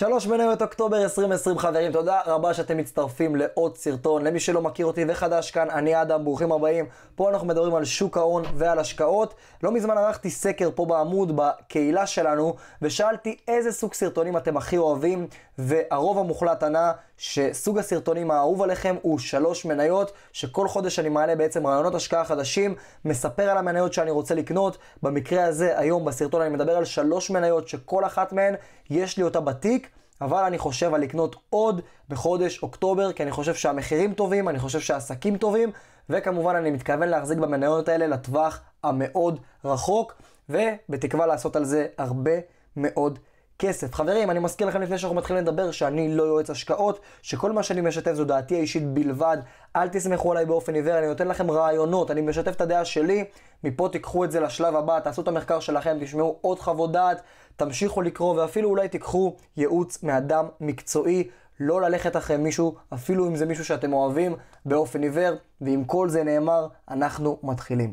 שלוש מניות אוקטובר 2020 חברים, תודה רבה שאתם מצטרפים לעוד סרטון. למי שלא מכיר אותי וחדש כאן, אני אדם, ברוכים הבאים. פה אנחנו מדברים על שוק ההון ועל השקעות. לא מזמן ערכתי סקר פה בעמוד, בקהילה שלנו, ושאלתי איזה סוג סרטונים אתם הכי אוהבים, והרוב המוחלט ענה שסוג הסרטונים האהוב עליכם הוא שלוש מניות, שכל חודש אני מעלה בעצם רעיונות השקעה חדשים, מספר על המניות שאני רוצה לקנות. במקרה הזה, היום בסרטון אני מדבר על שלוש מניות שכל אחת מהן יש לי אותה בתיק. אבל אני חושב על לקנות עוד בחודש אוקטובר, כי אני חושב שהמחירים טובים, אני חושב שהעסקים טובים, וכמובן אני מתכוון להחזיק במניות האלה לטווח המאוד רחוק, ובתקווה לעשות על זה הרבה מאוד כסף. חברים, אני מזכיר לכם לפני שאנחנו מתחילים לדבר שאני לא יועץ השקעות, שכל מה שאני משתף זו דעתי האישית בלבד. אל תסמכו עליי באופן עיוור, אני נותן לכם רעיונות, אני משתף את הדעה שלי, מפה תיקחו את זה לשלב הבא, תעשו את המחקר שלכם, תשמעו עוד חוות דעת, תמשיכו לקרוא ואפילו אולי תיקחו ייעוץ מאדם מקצועי. לא ללכת אחרי מישהו, אפילו אם זה מישהו שאתם אוהבים, באופן עיוור, ועם כל זה נאמר, אנחנו מתחילים.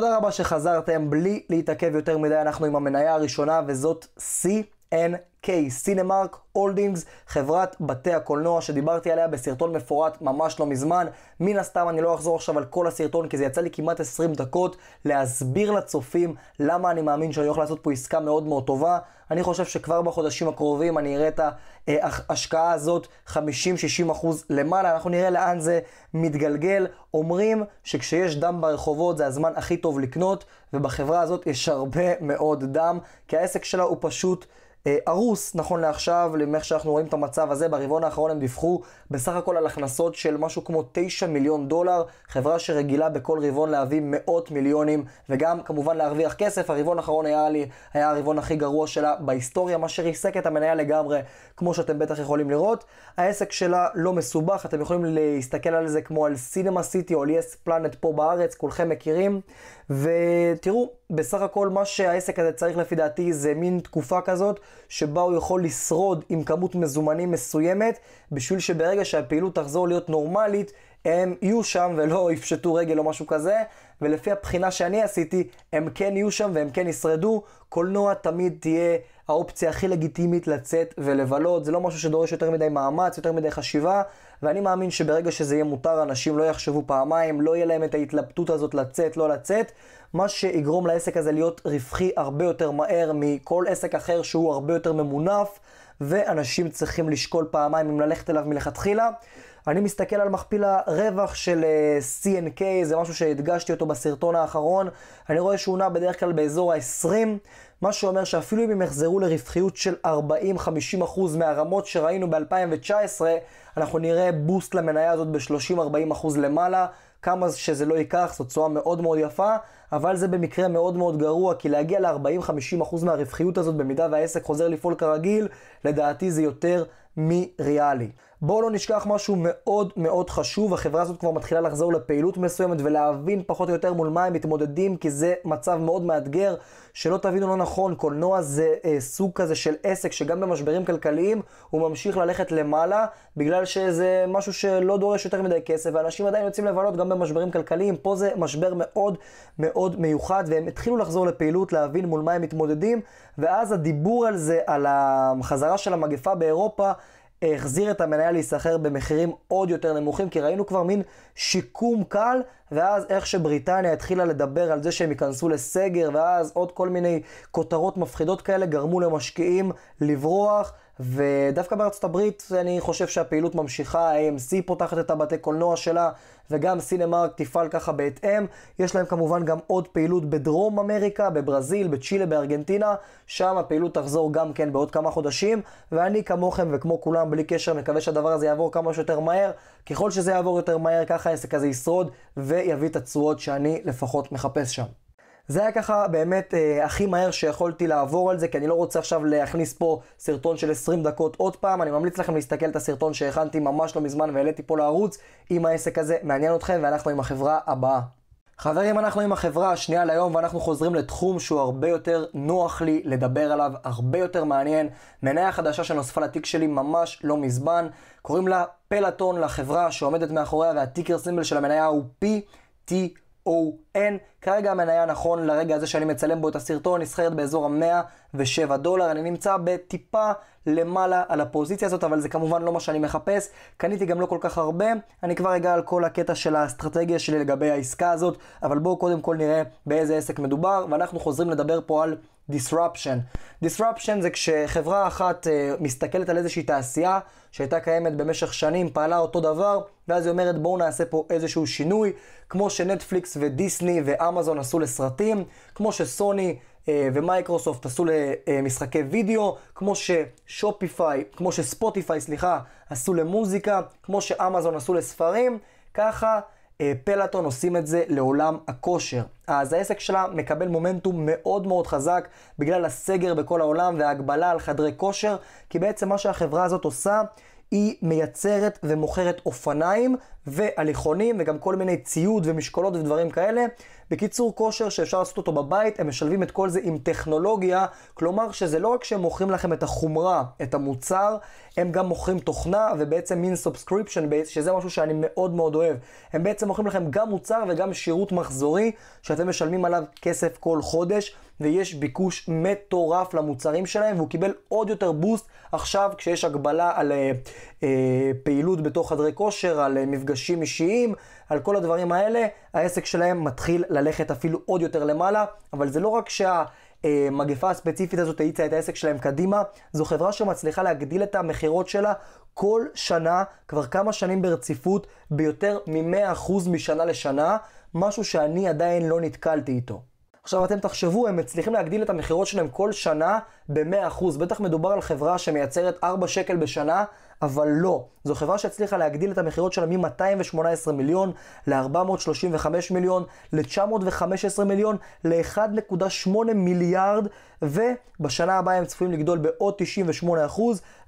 תודה רבה שחזרתם, בלי להתעכב יותר מדי, אנחנו עם המניה הראשונה, וזאת CNN. K, סינמרק הולדינגס, חברת בתי הקולנוע שדיברתי עליה בסרטון מפורט ממש לא מזמן. מן הסתם אני לא אחזור עכשיו על כל הסרטון כי זה יצא לי כמעט 20 דקות להסביר לצופים למה אני מאמין שאני הולך לעשות פה עסקה מאוד מאוד טובה. אני חושב שכבר בחודשים הקרובים אני אראה את ההשקעה אה, הזאת 50-60% למעלה, אנחנו נראה לאן זה מתגלגל. אומרים שכשיש דם ברחובות זה הזמן הכי טוב לקנות ובחברה הזאת יש הרבה מאוד דם כי העסק שלה הוא פשוט... אה, הרוס, נכון לעכשיו, למאיך שאנחנו רואים את המצב הזה, ברבעון האחרון הם דיווחו בסך הכל על הכנסות של משהו כמו 9 מיליון דולר, חברה שרגילה בכל רבעון להביא מאות מיליונים, וגם כמובן להרוויח כסף, הרבעון האחרון היה, לי, היה הרבעון הכי גרוע שלה בהיסטוריה, מה שריסק את המניה לגמרי, כמו שאתם בטח יכולים לראות. העסק שלה לא מסובך, אתם יכולים להסתכל על זה כמו על סינמה סיטי או על יס פלנט פה בארץ, כולכם מכירים, ותראו, בסך הכל מה שהעסק הזה צריך לפי דעתי זה מין תקופה כזאת שבה הוא יכול לשרוד עם כמות מזומנים מסוימת בשביל שברגע שהפעילות תחזור להיות נורמלית הם יהיו שם ולא יפשטו רגל או משהו כזה ולפי הבחינה שאני עשיתי הם כן יהיו שם והם כן ישרדו קולנוע תמיד תהיה האופציה הכי לגיטימית לצאת ולבלות זה לא משהו שדורש יותר מדי מאמץ יותר מדי חשיבה ואני מאמין שברגע שזה יהיה מותר, אנשים לא יחשבו פעמיים, לא יהיה להם את ההתלבטות הזאת לצאת, לא לצאת, מה שיגרום לעסק הזה להיות רווחי הרבה יותר מהר מכל עסק אחר שהוא הרבה יותר ממונף, ואנשים צריכים לשקול פעמיים אם ללכת אליו מלכתחילה. אני מסתכל על מכפיל הרווח של uh, אה, C&K, זה משהו שהדגשתי אותו בסרטון האחרון. אני רואה שהוא נע בדרך כלל באזור ה-20. מה שאומר שאפילו אם הם יחזרו לרווחיות של 40-50% מהרמות שראינו ב-2019, אנחנו נראה בוסט למניה הזאת ב-30-40% למעלה. כמה שזה לא ייקח, זו תשואה מאוד מאוד יפה, אבל זה במקרה מאוד מאוד גרוע, כי להגיע ל-40-50% מהרווחיות הזאת, במידה והעסק חוזר לפעול כרגיל, לדעתי זה יותר מריאלי. בואו לא נשכח משהו מאוד מאוד חשוב, החברה הזאת כבר מתחילה לחזור לפעילות מסוימת ולהבין פחות או יותר מול מה הם מתמודדים, כי זה מצב מאוד מאתגר, שלא תבינו לא נכון, קולנוע זה אה, סוג כזה של עסק שגם במשברים כלכליים הוא ממשיך ללכת למעלה, בגלל שזה משהו שלא דורש יותר מדי כסף, ואנשים עדיין יוצאים לבלות גם במשברים כלכליים, פה זה משבר מאוד מאוד מיוחד, והם התחילו לחזור לפעילות, להבין מול מה הם מתמודדים, ואז הדיבור על זה, על החזרה של המגפה באירופה, החזיר את המניה להיסחר במחירים עוד יותר נמוכים, כי ראינו כבר מין שיקום קל, ואז איך שבריטניה התחילה לדבר על זה שהם ייכנסו לסגר, ואז עוד כל מיני כותרות מפחידות כאלה גרמו למשקיעים לברוח, ודווקא בארצות הברית אני חושב שהפעילות ממשיכה, AMC פותחת את הבתי קולנוע שלה, וגם סינמרק תפעל ככה בהתאם. יש להם כמובן גם עוד פעילות בדרום אמריקה, בברזיל, בצ'ילה, בארגנטינה, שם הפעילות תחזור גם כן בעוד כמה חודשים, ואני כמוכם וכמו כולם, בלי קשר, מקווה שהדבר הזה יעבור כמה שיותר מהר. ככל שזה יעבור יותר מהר, ככה העסק הזה ישרוד ויביא את התשואות שאני לפחות מחפש שם. זה היה ככה באמת אה, הכי מהר שיכולתי לעבור על זה, כי אני לא רוצה עכשיו להכניס פה סרטון של 20 דקות עוד פעם. אני ממליץ לכם להסתכל את הסרטון שהכנתי ממש לא מזמן והעליתי פה לערוץ, אם העסק הזה מעניין אתכם, ואנחנו עם החברה הבאה. חברים, אנחנו עם החברה השנייה להיום ואנחנו חוזרים לתחום שהוא הרבה יותר נוח לי לדבר עליו, הרבה יותר מעניין. מניה חדשה שנוספה לתיק שלי ממש לא מזמן, קוראים לה פלטון לחברה שעומדת מאחוריה והטיקר סימבל של המניה הוא PTO. ON. כרגע המניה נכון לרגע הזה שאני מצלם בו את הסרטון נסחרת באזור ה-107 דולר. אני נמצא בטיפה למעלה על הפוזיציה הזאת, אבל זה כמובן לא מה שאני מחפש. קניתי גם לא כל כך הרבה. אני כבר אגע על כל הקטע של האסטרטגיה שלי לגבי העסקה הזאת, אבל בואו קודם כל נראה באיזה עסק מדובר, ואנחנו חוזרים לדבר פה על disruption. disruption זה כשחברה אחת uh, מסתכלת על איזושהי תעשייה שהייתה קיימת במשך שנים, פעלה אותו דבר, ואז היא אומרת בואו נעשה פה איזשהו שינוי, כמו שנטפליקס ודיסני ואמזון עשו לסרטים, כמו שסוני uh, ומייקרוסופט עשו למשחקי אה, וידאו, כמו ששופיפיי, כמו שספוטיפיי, סליחה, עשו למוזיקה, כמו שאמזון עשו לספרים, ככה אה, פלטון עושים את זה לעולם הכושר. אז העסק שלה מקבל מומנטום מאוד מאוד חזק בגלל הסגר בכל העולם וההגבלה על חדרי כושר, כי בעצם מה שהחברה הזאת עושה, היא מייצרת ומוכרת אופניים והליכונים, וגם כל מיני ציוד ומשקולות ודברים כאלה. בקיצור, כושר שאפשר לעשות אותו בבית, הם משלבים את כל זה עם טכנולוגיה, כלומר שזה לא רק שהם מוכרים לכם את החומרה, את המוצר, הם גם מוכרים תוכנה, ובעצם מין סובסקריפשן base, שזה משהו שאני מאוד מאוד אוהב. הם בעצם מוכרים לכם גם מוצר וגם שירות מחזורי, שאתם משלמים עליו כסף כל חודש. ויש ביקוש מטורף למוצרים שלהם, והוא קיבל עוד יותר בוסט עכשיו כשיש הגבלה על אה, אה, פעילות בתוך חדרי כושר, על אה, מפגש... מפגשים אישיים, על כל הדברים האלה, העסק שלהם מתחיל ללכת אפילו עוד יותר למעלה, אבל זה לא רק שה... מגפה הספציפית הזאת האיצה את העסק שלהם קדימה. זו חברה שמצליחה להגדיל את המכירות שלה כל שנה, כבר כמה שנים ברציפות, ביותר מ-100% משנה לשנה, משהו שאני עדיין לא נתקלתי איתו. עכשיו אתם תחשבו, הם מצליחים להגדיל את המכירות שלהם כל שנה ב-100%. בטח מדובר על חברה שמייצרת 4 שקל בשנה, אבל לא. זו חברה שהצליחה להגדיל את המכירות שלה מ-218 מיליון ל-435 מיליון, ל-915 מיליון, ל-1.8 מיליארד, ובשנה הבאה הם צפויים לגדול בעוד 98%,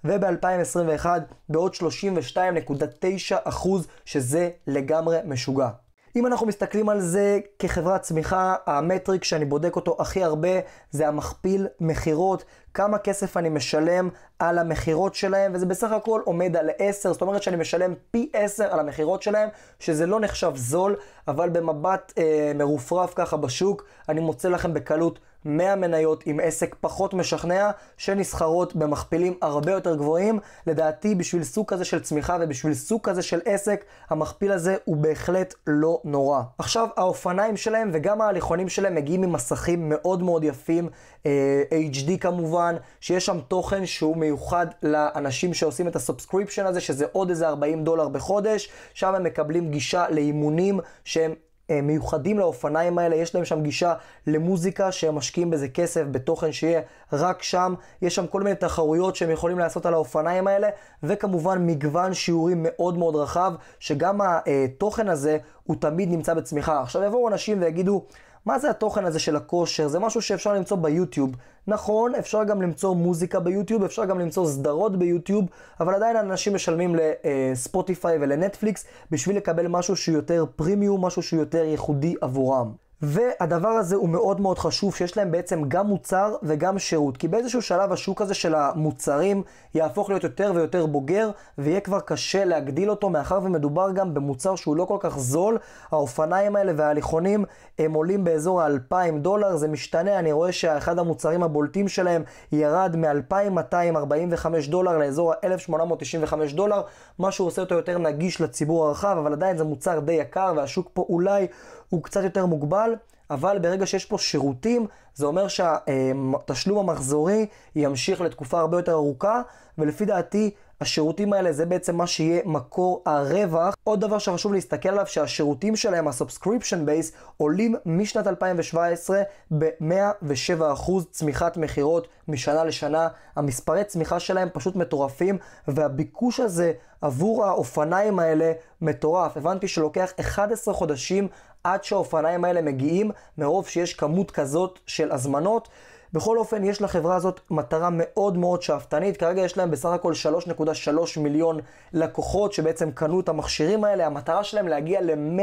וב-2021 בעוד 32.9%, שזה לגמרי משוגע. אם אנחנו מסתכלים על זה כחברת צמיחה, המטריק שאני בודק אותו הכי הרבה זה המכפיל מכירות, כמה כסף אני משלם על המכירות שלהם, וזה בסך הכל עומד על 10, זאת אומרת שאני משלם פי 10 על המכירות שלהם, שזה לא נחשב זול, אבל במבט אה, מרופרף ככה בשוק, אני מוצא לכם בקלות 100 מניות עם עסק פחות משכנע, שנסחרות במכפילים הרבה יותר גבוהים. לדעתי, בשביל סוג כזה של צמיחה ובשביל סוג כזה של עסק, המכפיל הזה הוא בהחלט לא נורא. עכשיו, האופניים שלהם וגם ההליכונים שלהם מגיעים עם מסכים מאוד מאוד יפים, אה, HD כמובן, שיש שם תוכן שהוא מיוחד לאנשים שעושים את הסובסקריפשן הזה, שזה עוד איזה 40 דולר בחודש, שם הם מקבלים גישה לאימונים שהם... אה, מיוחדים לאופניים האלה, יש להם שם גישה למוזיקה שהם משקיעים בזה כסף, בתוכן שיהיה רק שם, יש שם כל מיני תחרויות שהם יכולים לעשות על האופניים האלה, וכמובן מגוון שיעורים מאוד מאוד רחב, שגם התוכן אה, הזה הוא תמיד נמצא בצמיחה. עכשיו יבואו אנשים ויגידו, מה זה התוכן הזה של הכושר? זה משהו שאפשר למצוא ביוטיוב. נכון, אפשר גם למצוא מוזיקה ביוטיוב, אפשר גם למצוא סדרות ביוטיוב, אבל עדיין אנשים משלמים לספוטיפיי ולנטפליקס בשביל לקבל משהו שהוא יותר פרימיום, משהו שהוא יותר ייחודי עבורם. והדבר הזה הוא מאוד מאוד חשוב, שיש להם בעצם גם מוצר וגם שירות. כי באיזשהו שלב השוק הזה של המוצרים יהפוך להיות יותר ויותר בוגר, ויהיה כבר קשה להגדיל אותו, מאחר ומדובר גם במוצר שהוא לא כל כך זול. האופניים האלה וההליכונים הם עולים באזור ה-2,000 דולר, זה משתנה, אני רואה שאחד המוצרים הבולטים שלהם ירד מ-2,245 דולר לאזור ה-1,895 דולר, מה שהוא עושה אותו יותר נגיש לציבור הרחב, אבל עדיין זה מוצר די יקר, והשוק פה אולי... הוא קצת יותר מוגבל, אבל ברגע שיש פה שירותים, זה אומר שהתשלום המחזורי ימשיך לתקופה הרבה יותר ארוכה, ולפי דעתי השירותים האלה זה בעצם מה שיהיה מקור הרווח. עוד דבר שחשוב להסתכל עליו, שהשירותים שלהם, ה-subscription base, עולים משנת 2017 ב-107% צמיחת מכירות משנה לשנה. המספרי צמיחה שלהם פשוט מטורפים, והביקוש הזה עבור האופניים האלה מטורף. הבנתי שלוקח 11 חודשים עד שהאופניים האלה מגיעים, מרוב שיש כמות כזאת של הזמנות. בכל אופן, יש לחברה הזאת מטרה מאוד מאוד שאפתנית. כרגע יש להם בסך הכל 3.3 מיליון לקוחות שבעצם קנו את המכשירים האלה. המטרה שלהם להגיע ל-100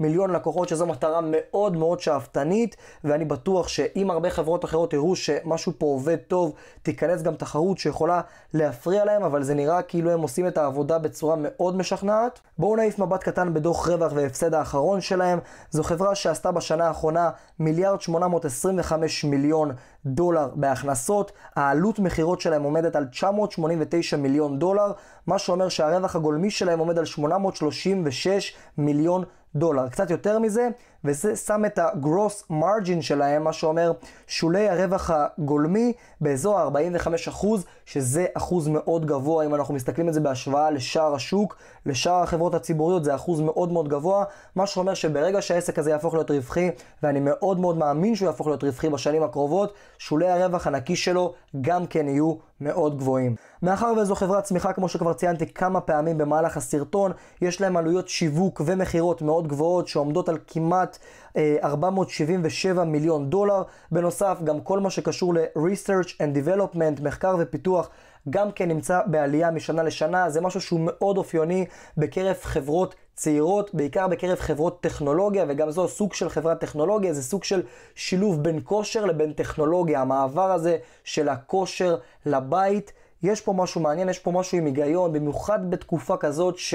מיליון לקוחות, שזו מטרה מאוד מאוד שאפתנית, ואני בטוח שאם הרבה חברות אחרות יראו שמשהו פה עובד טוב, תיכנס גם תחרות שיכולה להפריע להם, אבל זה נראה כאילו הם עושים את העבודה בצורה מאוד משכנעת. בואו נעיף מבט קטן בדוח רווח והפסד האחרון שלהם. זו חברה שעשתה בשנה האחרונה מיליארד 825 מיליון דולר בהכנסות, העלות מכירות שלהם עומדת על 989 מיליון דולר, מה שאומר שהרווח הגולמי שלהם עומד על 836 מיליון דולר. קצת יותר מזה, וזה שם את ה-gross margin שלהם, מה שאומר שולי הרווח הגולמי באזור ה-45%, שזה אחוז מאוד גבוה, אם אנחנו מסתכלים על זה בהשוואה לשאר השוק, לשאר החברות הציבוריות זה אחוז מאוד מאוד גבוה, מה שאומר שברגע שהעסק הזה יהפוך להיות רווחי, ואני מאוד מאוד מאמין שהוא יהפוך להיות רווחי בשנים הקרובות, שולי הרווח הנקי שלו גם כן יהיו מאוד גבוהים. מאחר וזו חברת צמיחה, כמו שכבר ציינתי כמה פעמים במהלך הסרטון, יש להם עלויות שיווק ומכירות מאוד גבוהות, שעומדות על כמעט 477 אה, מיליון דולר. בנוסף, גם כל מה שקשור ל-research and development, מחקר ופיתוח, גם כן נמצא בעלייה משנה לשנה, זה משהו שהוא מאוד אופיוני בקרב חברות צעירות, בעיקר בקרב חברות טכנולוגיה, וגם זו סוג של חברת טכנולוגיה, זה סוג של שילוב בין כושר לבין טכנולוגיה, המעבר הזה של הכושר לבית. יש פה משהו מעניין, יש פה משהו עם היגיון, במיוחד בתקופה כזאת ש...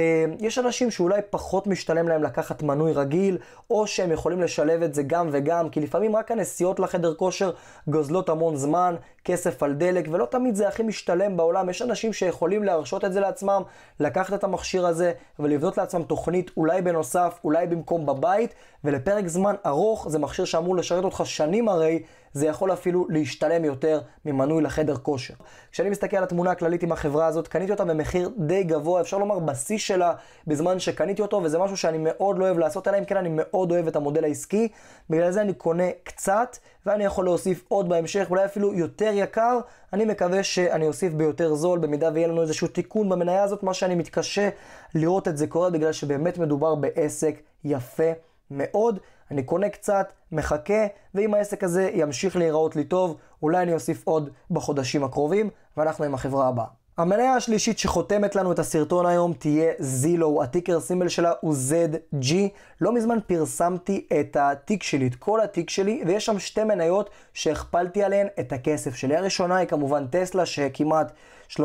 אה, יש אנשים שאולי פחות משתלם להם לקחת מנוי רגיל, או שהם יכולים לשלב את זה גם וגם, כי לפעמים רק הנסיעות לחדר כושר גוזלות המון זמן, כסף על דלק, ולא תמיד זה הכי משתלם בעולם. יש אנשים שיכולים להרשות את זה לעצמם, לקחת את המכשיר הזה ולבנות לעצמם תוכנית אולי בנוסף, אולי במקום בבית, ולפרק זמן ארוך, זה מכשיר שאמור לשרת אותך שנים הרי. זה יכול אפילו להשתלם יותר ממנוי לחדר כושר. כשאני מסתכל על התמונה הכללית עם החברה הזאת, קניתי אותה במחיר די גבוה, אפשר לומר בשיא שלה, בזמן שקניתי אותו, וזה משהו שאני מאוד לא אוהב לעשות, אלא אם כן אני מאוד אוהב את המודל העסקי, בגלל זה אני קונה קצת, ואני יכול להוסיף עוד בהמשך, אולי אפילו יותר יקר, אני מקווה שאני אוסיף ביותר זול, במידה ויהיה לנו איזשהו תיקון במניה הזאת, מה שאני מתקשה לראות את זה קורה, בגלל שבאמת מדובר בעסק יפה. מאוד, אני קונה קצת, מחכה, ואם העסק הזה ימשיך להיראות לי טוב, אולי אני אוסיף עוד בחודשים הקרובים, ואנחנו עם החברה הבאה. המניה השלישית שחותמת לנו את הסרטון היום תהיה זילו, הטיקר סימבל שלה הוא ZG. לא מזמן פרסמתי את התיק שלי, את כל התיק שלי, ויש שם שתי מניות שהכפלתי עליהן את הכסף שלי. הראשונה היא כמובן טסלה, שכמעט 30-40%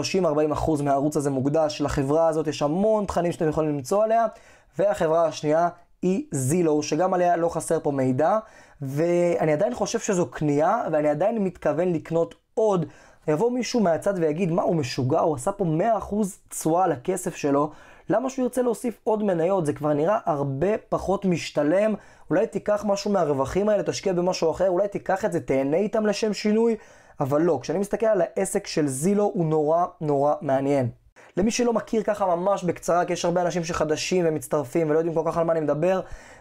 מהערוץ הזה מוקדש לחברה הזאת, יש המון תכנים שאתם יכולים למצוא עליה. והחברה השנייה היא e זילו, שגם עליה לא חסר פה מידע, ואני עדיין חושב שזו קנייה, ואני עדיין מתכוון לקנות עוד. יבוא מישהו מהצד ויגיד, מה, הוא משוגע, הוא עשה פה 100% תשואה על הכסף שלו, למה שהוא ירצה להוסיף עוד מניות? זה כבר נראה הרבה פחות משתלם. אולי תיקח משהו מהרווחים האלה, תשקיע במשהו אחר, אולי תיקח את זה, תהנה איתם לשם שינוי, אבל לא, כשאני מסתכל על העסק של זילו, הוא נורא נורא מעניין. למי שלא מכיר ככה ממש בקצרה, כי יש הרבה אנשים שחדשים ומצטרפים ולא יודעים כל כך על מה אני מדבר,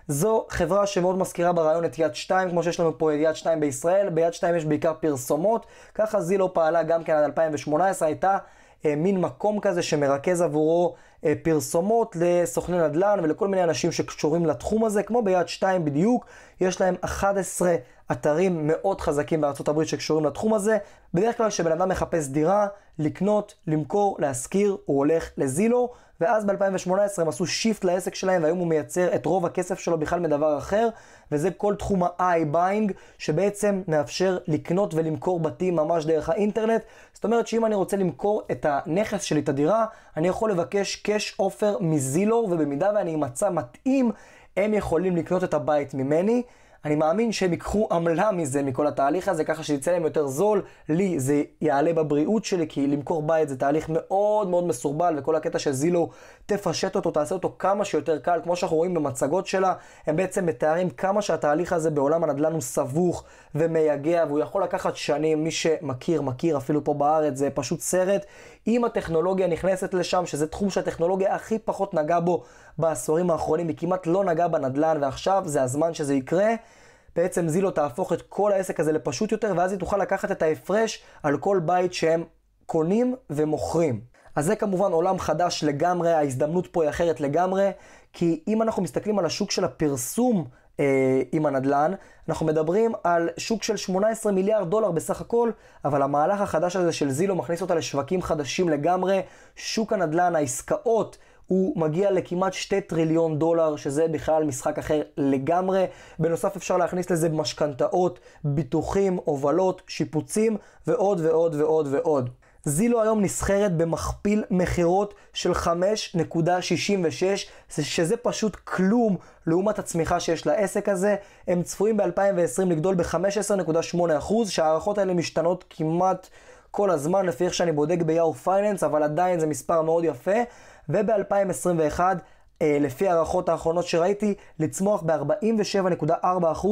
זו חברה שמאוד מזכירה ברעיון את יד 2, כמו שיש לנו פה את יד 2 בישראל, ביד 2 יש בעיקר פרסומות, ככה זילו לא פעלה גם כן עד 2018, הייתה אה, מין מקום כזה שמרכז עבורו אה, פרסומות לסוכני נדל"ן ולכל מיני אנשים שקשורים לתחום הזה, כמו ביד 2 בדיוק, יש להם 11 אתרים מאוד חזקים בארצות הברית שקשורים לתחום הזה. בדרך כלל כשבן אדם מחפש דירה, לקנות, למכור, להשכיר, הוא הולך לזילו, ואז ב-2018 הם עשו שיפט לעסק שלהם, והיום הוא מייצר את רוב הכסף שלו בכלל מדבר אחר, וזה כל תחום ה-i-buying, שבעצם מאפשר לקנות ולמכור בתים ממש דרך האינטרנט. זאת אומרת שאם אני רוצה למכור את הנכס שלי, את הדירה, אני יכול לבקש קאש אופר מזילור, ובמידה ואני אמצא מתאים, הם יכולים לקנות את הבית ממני. אני מאמין שהם ייקחו עמלה מזה, מכל התהליך הזה, ככה שיצא להם יותר זול. לי זה יעלה בבריאות שלי, כי למכור בית זה תהליך מאוד מאוד מסורבל, וכל הקטע של זילו, תפשט אותו, תעשה אותו כמה שיותר קל. כמו שאנחנו רואים במצגות שלה, הם בעצם מתארים כמה שהתהליך הזה בעולם הנדל"ן הוא סבוך ומייגע, והוא יכול לקחת שנים. מי שמכיר, מכיר, אפילו פה בארץ, זה פשוט סרט. אם הטכנולוגיה נכנסת לשם, שזה תחום שהטכנולוגיה הכי פחות נגעה בו, בעשורים האחרונים, היא כמעט לא נגעה בנדלן, ועכשיו זה הזמן שזה יקרה. בעצם זילו תהפוך את כל העסק הזה לפשוט יותר, ואז היא תוכל לקחת את ההפרש על כל בית שהם קונים ומוכרים. אז זה כמובן עולם חדש לגמרי, ההזדמנות פה היא אחרת לגמרי, כי אם אנחנו מסתכלים על השוק של הפרסום אה, עם הנדל"ן, אנחנו מדברים על שוק של 18 מיליארד דולר בסך הכל, אבל המהלך החדש הזה של זילו מכניס אותה לשווקים חדשים לגמרי, שוק הנדל"ן, העסקאות הוא מגיע לכמעט 2 טריליון דולר, שזה בכלל משחק אחר לגמרי. בנוסף אפשר להכניס לזה משכנתאות, ביטוחים, הובלות, שיפוצים ועוד ועוד ועוד ועוד. זילו היום נסחרת במכפיל מכירות של 5.66, שזה פשוט כלום לעומת הצמיחה שיש לעסק הזה. הם צפויים ב-2020 לגדול ב-15.8%, שההערכות האלה משתנות כמעט כל הזמן לפי איך שאני בודק ביאו פייננס, אבל עדיין זה מספר מאוד יפה. וב-2021, אה, לפי ההערכות האחרונות שראיתי, לצמוח ב-47.4%,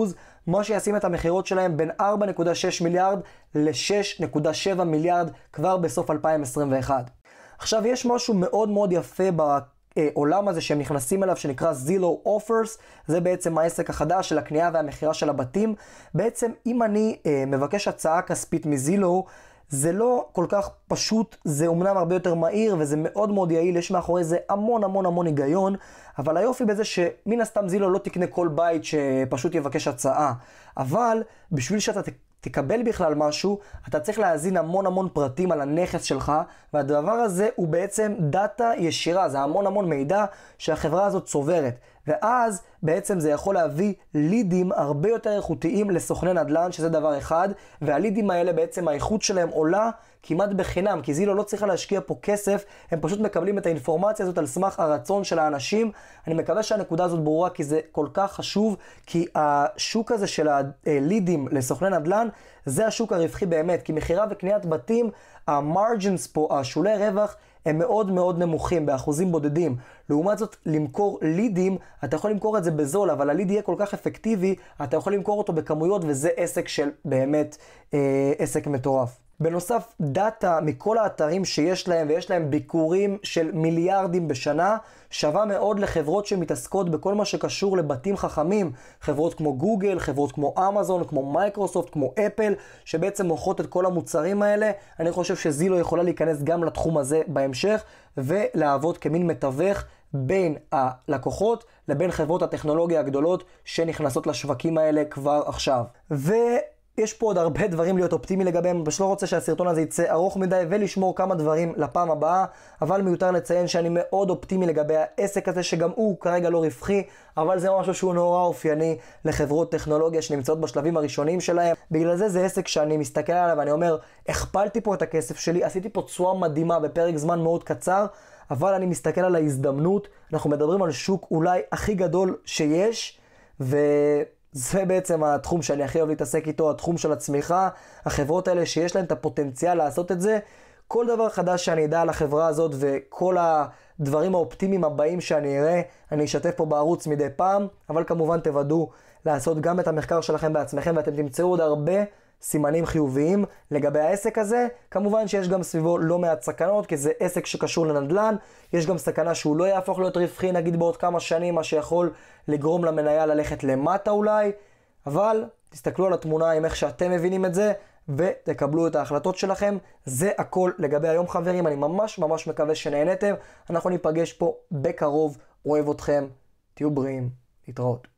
מה שישים את המכירות שלהם בין 4.6 מיליארד ל-6.7 מיליארד כבר בסוף 2021. עכשיו, יש משהו מאוד מאוד יפה העולם אה, הזה שהם נכנסים אליו שנקרא Zillow Offers, זה בעצם העסק החדש של הקנייה והמכירה של הבתים. בעצם אם אני אה, מבקש הצעה כספית מזילו, זה לא כל כך פשוט, זה אומנם הרבה יותר מהיר וזה מאוד מאוד יעיל, יש מאחורי זה המון המון המון היגיון, אבל היופי בזה שמן הסתם זילו לא תקנה כל בית שפשוט יבקש הצעה. אבל בשביל שאתה תקבל בכלל משהו, אתה צריך להזין המון המון פרטים על הנכס שלך, והדבר הזה הוא בעצם דאטה ישירה, זה המון המון מידע שהחברה הזאת צוברת. ואז בעצם זה יכול להביא לידים הרבה יותר איכותיים לסוכני נדל"ן, שזה דבר אחד, והלידים האלה בעצם האיכות שלהם עולה כמעט בחינם, כי זילו לא צריכה להשקיע פה כסף, הם פשוט מקבלים את האינפורמציה הזאת על סמך הרצון של האנשים. אני מקווה שהנקודה הזאת ברורה, כי זה כל כך חשוב, כי השוק הזה של הלידים לסוכני נדל"ן, זה השוק הרווחי באמת, כי מכירה וקניית בתים, המרג'ינס פה, השולי רווח, הם מאוד מאוד נמוכים, באחוזים בודדים. לעומת זאת, למכור לידים, אתה יכול למכור את זה בזול, אבל הליד יהיה כל כך אפקטיבי, אתה יכול למכור אותו בכמויות, וזה עסק של באמת אה, עסק מטורף. בנוסף, דאטה מכל האתרים שיש להם, ויש להם ביקורים של מיליארדים בשנה, שווה מאוד לחברות שמתעסקות בכל מה שקשור לבתים חכמים. חברות כמו גוגל, חברות כמו אמזון, כמו מייקרוסופט, כמו אפל, שבעצם מוכרות את כל המוצרים האלה. אני חושב שזילו יכולה להיכנס גם לתחום הזה בהמשך, ולעבוד כמין מתווך בין הלקוחות לבין חברות הטכנולוגיה הגדולות שנכנסות לשווקים האלה כבר עכשיו. ויש פה עוד הרבה דברים להיות אופטימי לגביהם, אני פשוט לא רוצה שהסרטון הזה יצא ארוך מדי ולשמור כמה דברים לפעם הבאה, אבל מיותר לציין שאני מאוד אופטימי לגבי העסק הזה, שגם הוא כרגע לא רווחי, אבל זה משהו שהוא נורא אופייני לחברות טכנולוגיה שנמצאות בשלבים הראשונים שלהם. בגלל זה זה עסק שאני מסתכל עליו ואני אומר, הכפלתי פה את הכסף שלי, עשיתי פה תשואה מדהימה בפרק זמן מאוד קצר. אבל אני מסתכל על ההזדמנות, אנחנו מדברים על שוק אולי הכי גדול שיש, וזה בעצם התחום שאני הכי אוהב להתעסק איתו, התחום של הצמיחה, החברות האלה שיש להן את הפוטנציאל לעשות את זה. כל דבר חדש שאני אדע על החברה הזאת וכל הדברים האופטימיים הבאים שאני אראה, אני אשתף פה בערוץ מדי פעם, אבל כמובן תוודאו לעשות גם את המחקר שלכם בעצמכם ואתם תמצאו עוד הרבה סימנים חיוביים לגבי העסק הזה. כמובן שיש גם סביבו לא מעט סכנות, כי זה עסק שקשור לנדל"ן, יש גם סכנה שהוא לא יהפוך להיות רווחי נגיד בעוד כמה שנים, מה שיכול לגרום למניה ללכת למטה אולי, אבל תסתכלו על התמונה עם איך שאתם מבינים את זה, ותקבלו את ההחלטות שלכם. זה הכל לגבי היום חברים, אני ממש ממש מקווה שנהנתם. אנחנו ניפגש פה בקרוב, אוהב אתכם, תהיו בריאים, להתראות.